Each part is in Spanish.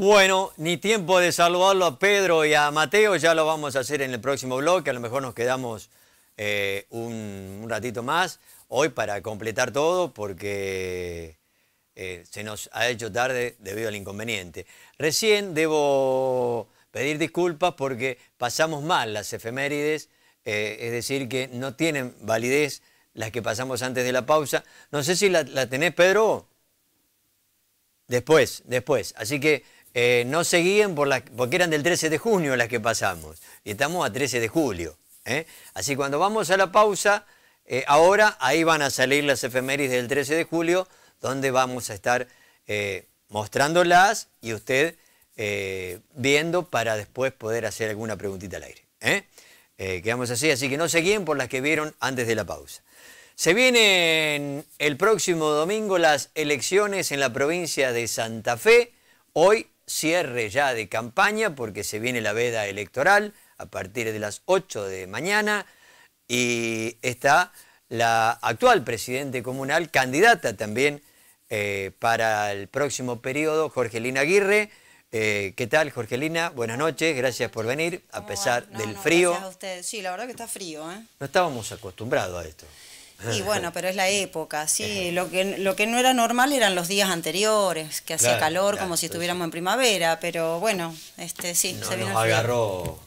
Bueno, ni tiempo de saludarlo a Pedro y a Mateo, ya lo vamos a hacer en el próximo blog, a lo mejor nos quedamos eh, un, ratito más hoy para completar todo, porque eh, se nos ha hecho tarde debido al inconveniente. Recién debo pedir disculpas porque pasamos mal las efemérides, eh, es decir, que no tienen validez las que pasamos antes de la pausa. No sé si la, la tenés, Pedro. Después, después. Así que eh, no seguían por las, porque eran del 13 de junio las que pasamos, y estamos a 13 de julio. ¿eh? Así que cuando vamos a la pausa, eh, ahora ahí van a salir las efemérides del 13 de julio, donde vamos a estar mostrándolas y usted viendo para después poder hacer alguna preguntita al aire. quedamos así, así que no se por las que vieron antes de la pausa. Se vienen el próximo domingo las elecciones en la provincia de Santa Fe. Hoy cierre ya de campaña porque se viene la veda electoral a partir de las 8 de mañana y está la actual presidente comunal, candidata también eh, para el próximo periodo, Jorgelina Aguirre. Eh, ¿Qué tal, Jorgelina? Buenas noches, gracias por venir, a pesar del frío. Sí, la verdad que está frío. ¿eh? No estábamos acostumbrados a esto. Y bueno, pero es la época, sí. Lo que, lo que no era normal eran los días anteriores, que hacía calor como si estuviéramos en primavera, pero bueno, este sí, no, se nos agarró.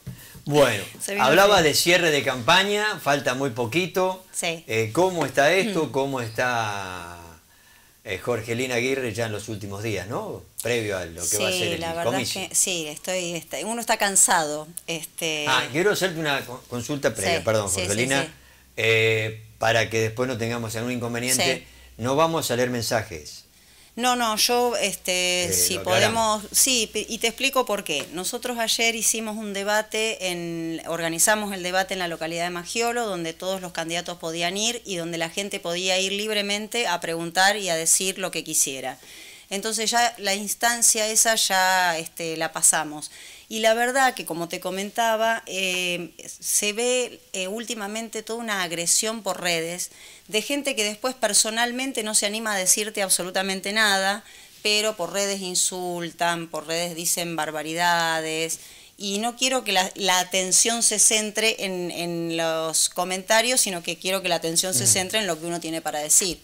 Bueno, hablaba de cierre de campaña, falta muy poquito. Sí. Eh, ¿Cómo está mm. esto? ¿Cómo está eh, Jorgelina Aguirre ya en los últimos días, ¿no? Previo a lo que va a ser el la verdad Es que, sí, estoy, este, uno está cansado. Este... Ah, quiero hacerte una consulta previa, perdón, Jorgelina. Eh, para que después no tengamos algún inconveniente. No vamos a leer mensajes. No, no, yo, este, eh, si podemos, sí, y te explico por qué. Nosotros ayer hicimos un debate, en, organizamos el debate en la localidad de Magiolo, donde todos los candidatos podían ir y donde la gente podía ir libremente a preguntar y a decir lo que quisiera. Entonces ya la instancia esa ya este, la pasamos. Y la verdad que, como te comentaba, eh, se ve eh, últimamente toda una agresión por redes de gente que después personalmente no se anima a decirte absolutamente nada, pero por redes insultan, por redes dicen barbaridades. Y no quiero que la, atención se centre en, los comentarios, sino que quiero que la atención se centre en lo que uno tiene para decir.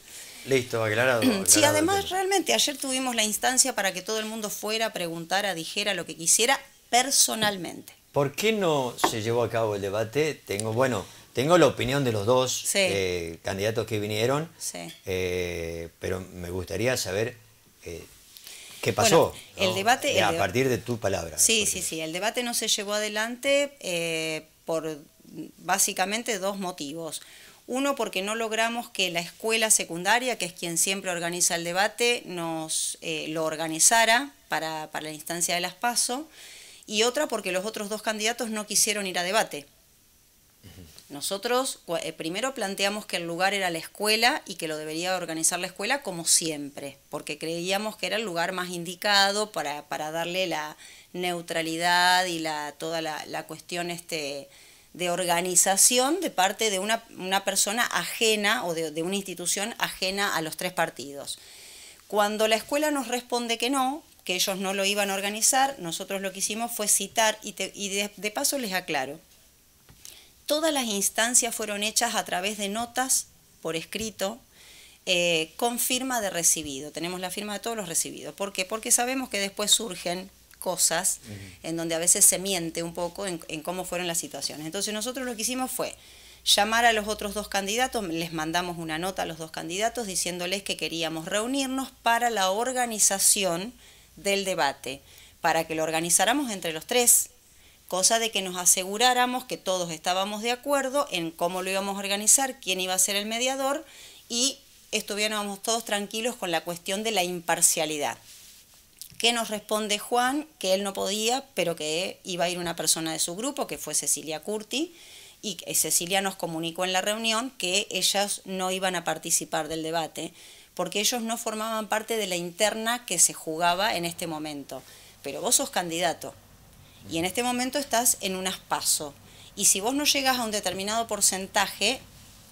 Listo, aclarado. sí, además realmente ayer tuvimos la instancia para que todo el mundo fuera, preguntara, dijera lo que quisiera personalmente. ¿Por qué no se llevó a cabo el debate? Tengo, bueno, tengo la opinión de los dos eh, candidatos que vinieron, eh, pero me gustaría saber eh, qué pasó. el debate... a partir de tu palabra. Sí, sí, sí. El debate no se llevó adelante por básicamente dos motivos. Uno, porque no logramos que la escuela secundaria, que es quien siempre organiza el debate, nos eh, lo organizara para, la instancia de las PASO. Y otra, porque los otros dos candidatos no quisieron ir a debate. Nosotros eh, primero planteamos que el lugar era la escuela y que lo debería organizar la escuela como siempre, porque creíamos que era el lugar más indicado para, darle la neutralidad y la, toda la, la cuestión este, de organización de parte de una, persona ajena o de, una institución ajena a los tres partidos. Cuando la escuela nos responde que no, que ellos no lo iban a organizar, nosotros lo que hicimos fue citar, y, de, paso les aclaro, todas las instancias fueron hechas a través de notas por escrito, eh, con firma de recibido. Tenemos la firma de todos los recibidos. ¿Por qué? Porque sabemos que después surgen cosas, en donde a veces se miente un poco en, en cómo fueron las situaciones. Entonces nosotros lo que hicimos fue llamar a los otros dos candidatos, les mandamos una nota a los dos candidatos diciéndoles que queríamos reunirnos para la organización del debate, para que lo organizáramos entre los tres, cosa de que nos aseguráramos que todos estábamos de acuerdo en cómo lo íbamos a organizar, quién iba a ser el mediador y estuviéramos todos tranquilos con la cuestión de la imparcialidad. ¿Qué nos responde Juan? Que él no podía, pero que iba a ir una persona de su grupo, que fue Cecilia Curti, y Cecilia nos comunicó en la reunión que ellas no iban a participar del debate, porque ellos no formaban parte de la interna que se jugaba en este momento. Pero vos sos candidato, y en este momento estás en un aspaso. Y si vos no llegas a un determinado porcentaje,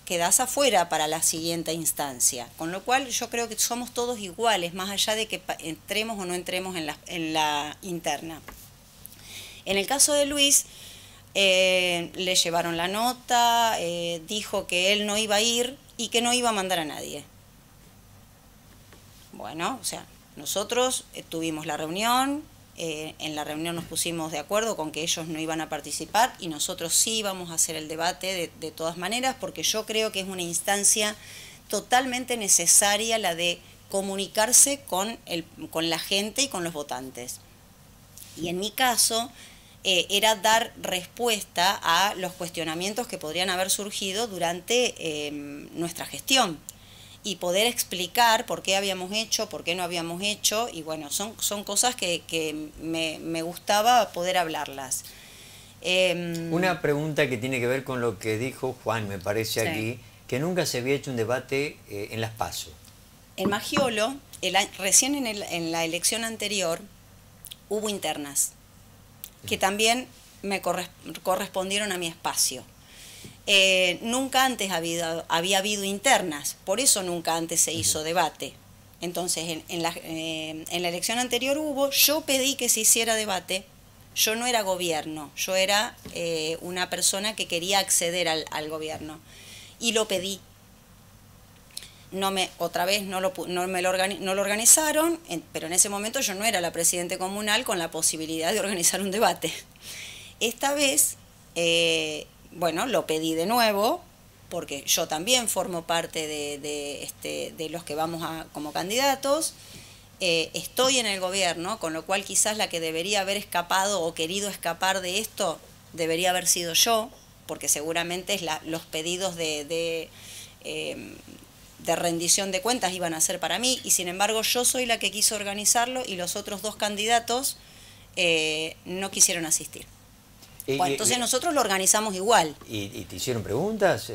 quedás afuera para la siguiente instancia. Con lo cual yo creo que somos todos iguales, más allá de que entremos o no entremos en la, interna. En el caso de Luis, eh, le llevaron la nota, eh, dijo que él no iba a ir y que no iba a mandar a nadie. Bueno, o sea, nosotros eh, tuvimos la reunión, eh, en la reunión nos pusimos de acuerdo con que ellos no iban a participar y nosotros sí íbamos a hacer el debate de, todas maneras, porque yo creo que es una instancia totalmente necesaria la de comunicarse con, la gente y con los votantes. Y en mi caso eh, era dar respuesta a los cuestionamientos que podrían haber surgido durante eh, nuestra gestión y poder explicar por qué habíamos hecho, por qué no habíamos hecho, y bueno, son, son cosas que, me, gustaba poder hablarlas. Em, Una pregunta que tiene que ver con lo que dijo Juan, me parece aquí, que nunca se había hecho un debate eh, en las PASO. En Magiolo, recién en, la elección anterior, hubo internas, que también me correspondieron a mi espacio. Eh, nunca antes había, habido internas, por eso nunca antes se hizo debate. Entonces, eh, en, la, elección anterior hubo, yo pedí que se hiciera debate, yo no era gobierno, yo era eh, una persona que quería acceder al, gobierno y lo pedí. No me, otra vez no lo, me no lo organizaron, pero en ese momento yo no era la presidente comunal con la posibilidad de organizar un debate. Esta vez bueno, lo pedí de nuevo, porque yo también formo parte de, este, de los que vamos a, como candidatos. Eh, estoy en el gobierno, con lo cual quizás la que debería haber escapado o querido escapar de esto debería haber sido yo, porque seguramente es la, los pedidos de, de, em, rendición de cuentas iban a ser para mí, y sin embargo yo soy la que quiso organizarlo y los otros dos candidatos eh, no quisieron asistir. Eh, eh, entonces eh, nosotros lo organizamos igual. ¿Y, te hicieron preguntas?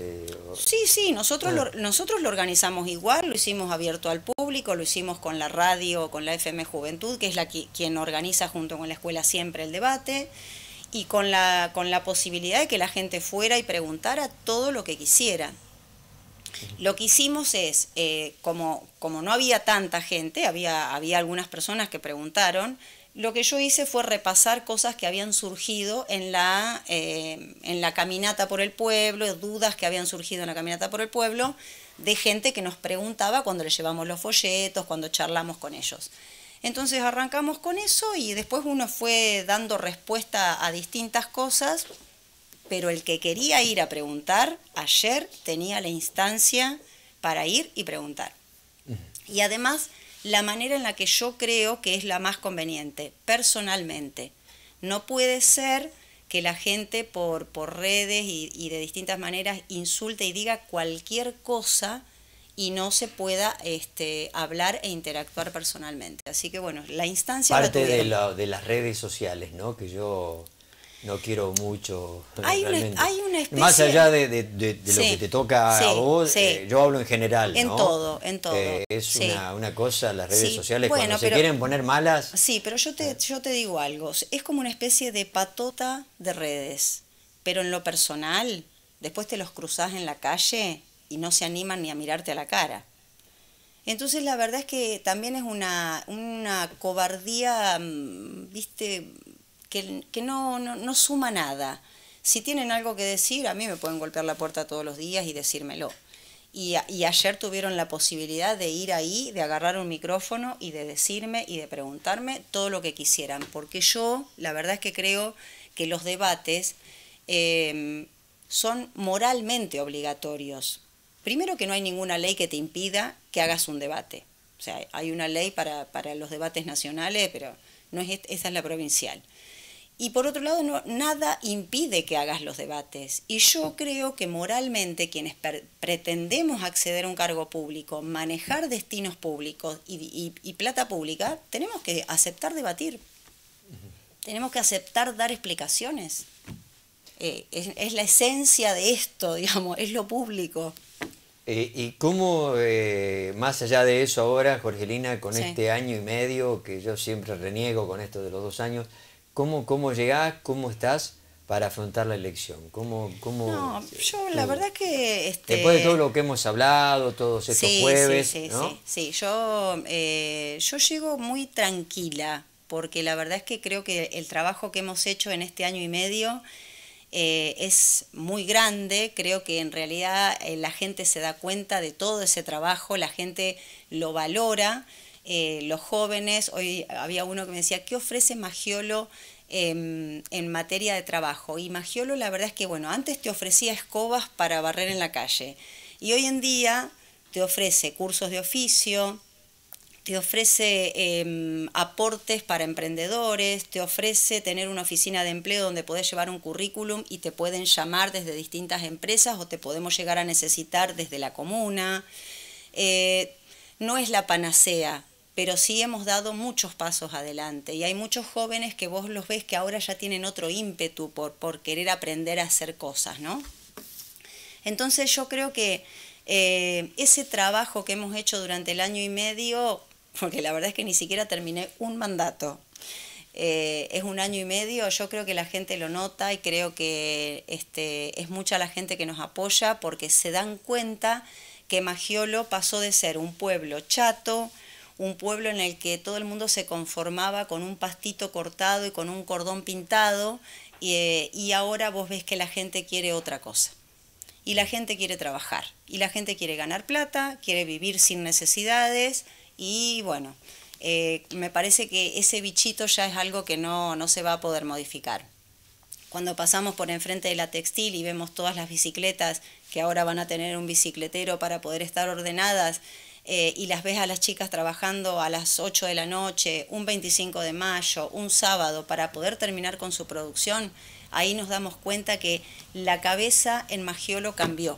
sí, sí, nosotros, ah. lo, nosotros lo organizamos igual, lo hicimos abierto al público, lo hicimos con la radio, con la FM Juventud, que es la quien organiza junto con la escuela siempre el debate, y con la, con la posibilidad de que la gente fuera y preguntara todo lo que quisiera. Lo que hicimos es, como, como no había tanta gente, había, había algunas personas que preguntaron, lo que yo hice fue repasar cosas que habían surgido en la, eh, en la caminata por el pueblo, dudas que habían surgido en la caminata por el pueblo, de gente que nos preguntaba cuando le llevamos los folletos, cuando charlamos con ellos. Entonces arrancamos con eso y después uno fue dando respuesta a distintas cosas, pero el que quería ir a preguntar, ayer tenía la instancia para ir y preguntar. Y además la manera en la que yo creo que es la más conveniente, personalmente. No puede ser que la gente por, por redes y, de distintas maneras insulte y diga cualquier cosa y no se pueda este, hablar e interactuar personalmente. Así que bueno, la instancia... Parte de, de las redes sociales, ¿no? Que yo no quiero mucho. Hay, especie... Más allá de, lo que te toca a vos, eh, yo hablo en general. En todo, en todo. Eh, es una, cosa, las redes sociales, cuando se quieren poner malas. Sí, pero yo te, eh. yo te digo algo. Es como una especie de patota de redes. Pero en lo personal, después te los cruzás en la calle y no se animan ni a mirarte a la cara. Entonces la verdad es que también es una, una cobardía, mm, viste, que, no, no, suma nada. Si tienen algo que decir, a mí me pueden golpear la puerta todos los días y decírmelo. Y, ayer tuvieron la posibilidad de ir ahí, de agarrar un micrófono y de decirme y de preguntarme todo lo que quisieran, porque yo la verdad es que creo que los debates em, son moralmente obligatorios. Primero que no hay ninguna ley que te impida que hagas un debate. O sea, hay una ley para, los debates nacionales, pero no es, esta es la provincial. Y por otro lado, no, nada impide que hagas los debates. Y yo creo que moralmente quienes pretendemos acceder a un cargo público, manejar destinos públicos y, plata pública, tenemos que aceptar debatir. Tenemos que aceptar dar explicaciones. Eh, es, la esencia de esto, digamos, es lo público. Eh, ¿Y cómo, eh, más allá de eso ahora, Jorgelina, con este año y medio, que yo siempre reniego con esto de los dos años, ¿Cómo, cómo llegás? ¿Cómo estás? para afrontar la elección? ¿Cómo, cómo, no, eh, yo la verdad que... Este, después de todo lo que hemos hablado, todos estos jueves... Sí, sí, sí, Yo, eh, yo llego muy tranquila, porque la verdad es que creo que el trabajo que hemos hecho en este año y medio eh, es muy grande. Creo que en realidad la gente se da cuenta de todo ese trabajo, la gente lo valora. Eh, los jóvenes, hoy había uno que me decía, ¿qué ofrece Magiolo? Em, en materia de trabajo. Y Magiolo, la verdad es que, bueno, antes te ofrecía escobas para barrer en la calle. Y hoy en día te ofrece cursos de oficio, te ofrece em, aportes para emprendedores, te ofrece tener una oficina de empleo donde podés llevar un currículum y te pueden llamar desde distintas empresas o te podemos llegar a necesitar desde la comuna. Eh, no es la panacea, pero sí hemos dado muchos pasos adelante y hay muchos jóvenes que vos los ves que ahora ya tienen otro ímpetu por, querer aprender a hacer cosas, ¿no? Entonces yo creo que eh, ese trabajo que hemos hecho durante el año y medio, porque la verdad es que ni siquiera terminé un mandato, eh, es un año y medio, yo creo que la gente lo nota y creo que este, es mucha la gente que nos apoya porque se dan cuenta que Magiolo pasó de ser un pueblo chato, un pueblo en el que todo el mundo se conformaba con un pastito cortado y con un cordón pintado eh, y, ahora vos ves que la gente quiere otra cosa. Y la gente quiere trabajar, y la gente quiere ganar plata, quiere vivir sin necesidades y bueno, eh, me parece que ese bichito ya es algo que no, no se va a poder modificar. Cuando pasamos por enfrente de la textil y vemos todas las bicicletas que ahora van a tener un bicicletero para poder estar ordenadas, eh, y las ves a las chicas trabajando a las 8 de la noche, un 25 de mayo, un sábado, para poder terminar con su producción, ahí nos damos cuenta que la cabeza en Magiolo cambió.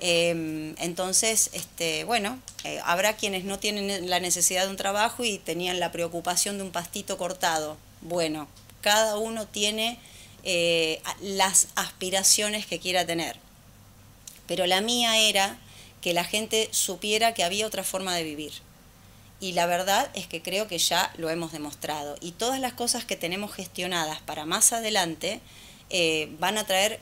Em, entonces, este, bueno, eh, habrá quienes no tienen la necesidad de un trabajo y tenían la preocupación de un pastito cortado. Bueno, cada uno tiene eh, las aspiraciones que quiera tener. Pero la mía era que la gente supiera que había otra forma de vivir. Y la verdad es que creo que ya lo hemos demostrado. Y todas las cosas que tenemos gestionadas para más adelante eh, van a traer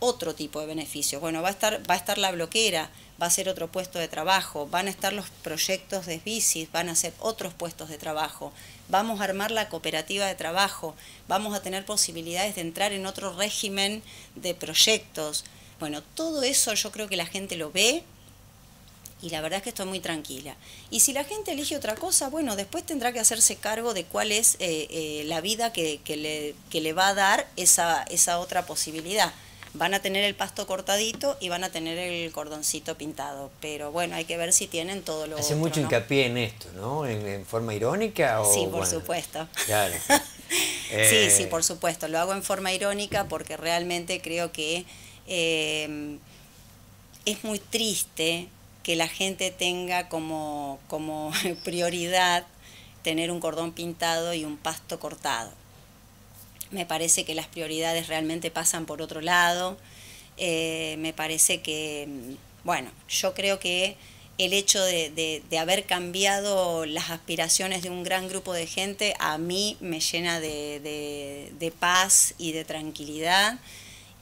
otro tipo de beneficios. Bueno, va a estar, va a estar la bloquera, va a ser otro puesto de trabajo, van a estar los proyectos de bicis, van a ser otros puestos de trabajo, vamos a armar la cooperativa de trabajo, vamos a tener posibilidades de entrar en otro régimen de proyectos. Bueno, todo eso yo creo que la gente lo ve, y la verdad es que estoy muy tranquila. Y si la gente elige otra cosa, bueno, después tendrá que hacerse cargo de cuál es eh, eh, la vida que, le, le, va a dar esa, otra posibilidad. Van a tener el pasto cortadito y van a tener el cordoncito pintado, pero bueno, hay que ver si tienen todo lo... Hace mucho hincapié en esto, ¿no? ¿En, forma irónica? sí, por supuesto. Claro. Sí, sí, eh, por supuesto. Lo hago en forma irónica porque realmente creo que es muy triste que la gente tenga como, prioridad tener un cordón pintado y un pasto cortado. Me parece que las prioridades realmente pasan por otro lado. Eh, me parece que, mm, bueno, yo creo que el hecho de, haber cambiado las aspiraciones de un gran grupo de gente a mí me llena de, paz y de tranquilidad.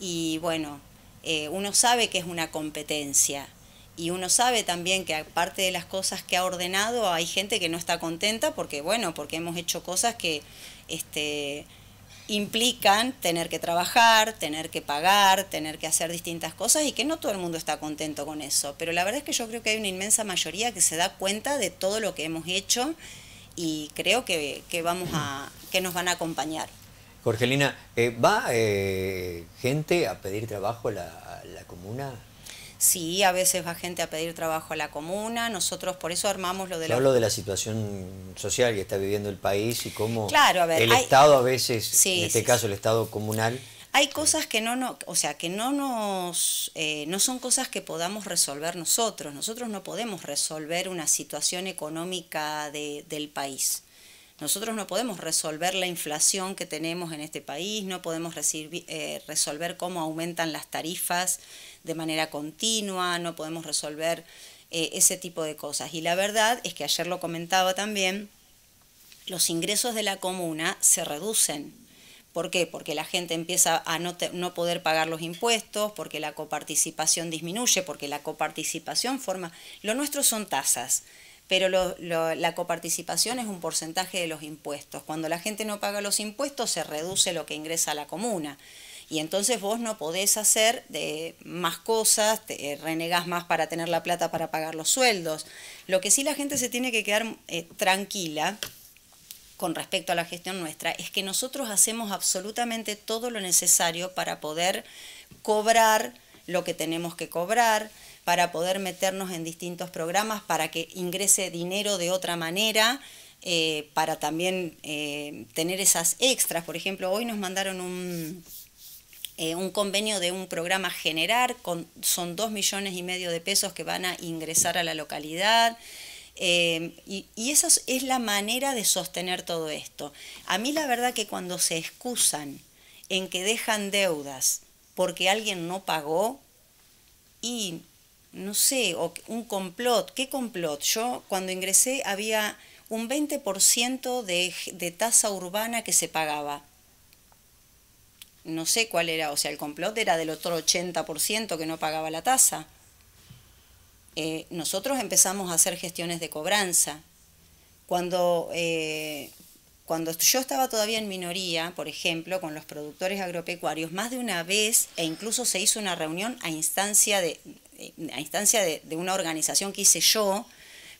Y bueno, eh, uno sabe que es una competencia, y uno sabe también que aparte de las cosas que ha ordenado, hay gente que no está contenta porque, bueno, porque hemos hecho cosas que este, implican tener que trabajar, tener que pagar, tener que hacer distintas cosas y que no todo el mundo está contento con eso. Pero la verdad es que yo creo que hay una inmensa mayoría que se da cuenta de todo lo que hemos hecho y creo que, vamos a, que nos van a acompañar. Jorgelina, eh, ¿va eh, gente a pedir trabajo a la comuna? Sí, a veces va gente a pedir trabajo a la comuna, nosotros por eso armamos lo de la... Hablo de la situación social que está viviendo el país y cómo el Estado a veces, en este caso el Estado comunal... Hay cosas que no, no, o sea, que no nos, eh, no son cosas que podamos resolver nosotros. Nosotros no podemos resolver una situación económica del país. Nosotros no podemos resolver la inflación que tenemos en este país, no podemos eh, resolver cómo aumentan las tarifas de manera continua, no podemos resolver eh, ese tipo de cosas. Y la verdad es que ayer lo comentaba también, los ingresos de la comuna se reducen. ¿Por qué? Porque la gente empieza a no, poder pagar los impuestos, porque la coparticipación disminuye, porque la coparticipación forma... Lo nuestro son tasas pero la coparticipación es un porcentaje de los impuestos. Cuando la gente no paga los impuestos se reduce lo que ingresa a la comuna. Y entonces vos no podés hacer de más cosas, eh, renegás más para tener la plata para pagar los sueldos. Lo que sí la gente se tiene que quedar eh, tranquila con respecto a la gestión nuestra es que nosotros hacemos absolutamente todo lo necesario para poder cobrar lo que tenemos que cobrar, para poder meternos en distintos programas, para que ingrese dinero de otra manera, eh, para también eh, tener esas extras. Por ejemplo, hoy nos mandaron un, eh, un convenio de un programa Generar, con, son dos millones y medio de pesos que van a ingresar a la localidad. y, y, esa es la manera de sostener todo esto. A mí la verdad que cuando se excusan en que dejan deudas porque alguien no pagó, y no sé, o un complot. ¿Qué complot? Yo cuando ingresé había un 20% de, tasa urbana que se pagaba. No sé cuál era, o sea, el complot era del otro 80% que no pagaba la tasa. Eh, nosotros empezamos a hacer gestiones de cobranza. Cuando, eh, cuando yo estaba todavía en minoría, por ejemplo, con los productores agropecuarios, más de una vez, e incluso se hizo una reunión a instancia de, a instancia de, una organización que hice yo,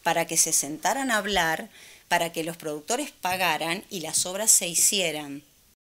para que se sentaran a hablar, para que los productores pagaran y las obras se hicieran.